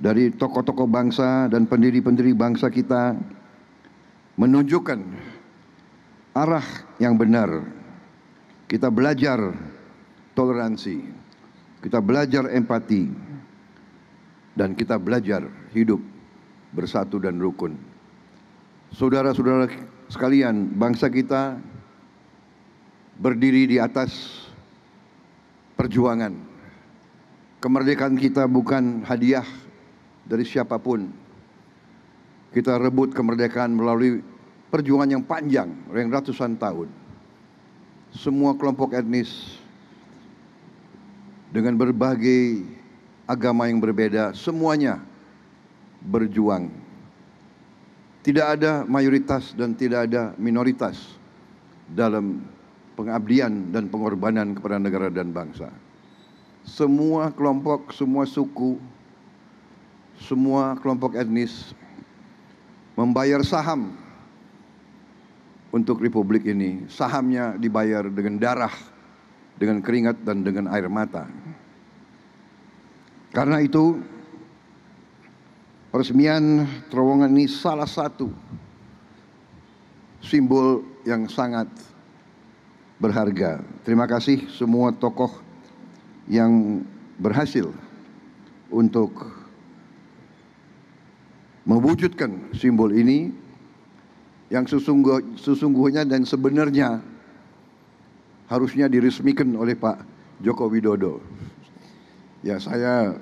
dari tokoh-tokoh bangsa dan pendiri-pendiri bangsa kita menunjukkan arah yang benar. Kita belajar toleransi, kita belajar empati, dan kita belajar hidup bersatu dan rukun. Saudara-saudara sekalian, bangsa kita berdiri di atas perjuangan. Kemerdekaan kita bukan hadiah dari siapapun. Kita rebut kemerdekaan melalui perjuangan yang panjang, yang ratusan tahun. Semua kelompok etnis dengan berbagai agama yang berbeda, semuanya berjuang. Tidak ada mayoritas dan tidak ada minoritas dalam pengabdian dan pengorbanan kepada negara dan bangsa. Semua kelompok, semua suku, semua kelompok etnis membayar saham untuk republik ini. Sahamnya dibayar dengan darah, dengan keringat dan dengan air mata. Karena itu peresmian terowongan ini salah satu simbol yang sangat berharga. Terima kasih semua tokoh yang berhasil untuk mewujudkan simbol ini yang sesungguh, sesungguhnya dan sebenarnya harusnya diresmikan oleh Pak Joko Widodo. Ya saya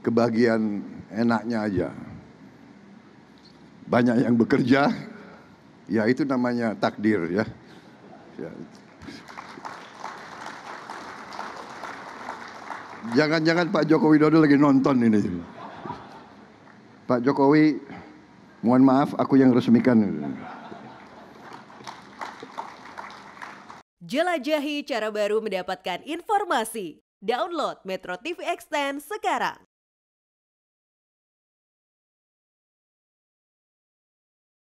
kebagian enaknya aja. Banyak yang bekerja, ya itu namanya takdir ya. ya. Jangan-jangan Pak Joko Widodo lagi nonton ini. Pak Jokowi, mohon maaf aku yang resmikan. Jelajahi cara baru mendapatkan informasi. Download Metro TV Extend sekarang.